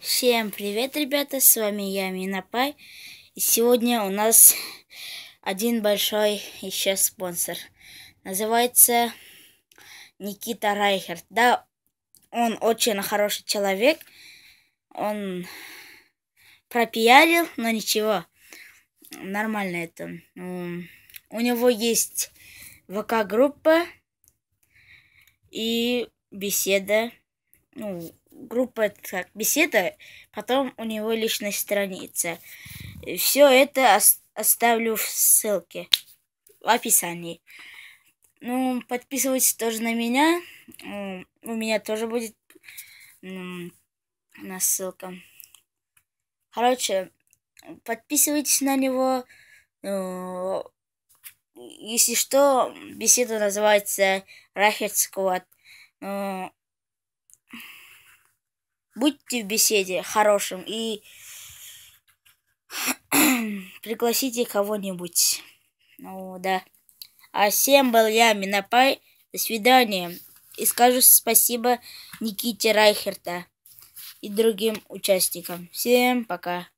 Всем привет, ребята, с вами я, Минапай. И сегодня у нас один большой еще спонсор. Называется Никита Райхерт. Да, он очень хороший человек. Он пропиарил, но ничего. Нормально это. У него есть ВК-группа и беседа. Ну, группа как беседа, потом у него личная страница. Все это оставлю в ссылке в описании. Ну, подписывайтесь тоже на меня. У меня тоже будет на ссылка. Короче, подписывайтесь на него. Э, если что, беседа называется Рахет Сквад будьте в беседе хорошим и пригласите кого-нибудь. Ну да. А всем был я, Минопай. До свидания. И скажу спасибо Никите Райхерта и другим участникам. Всем пока.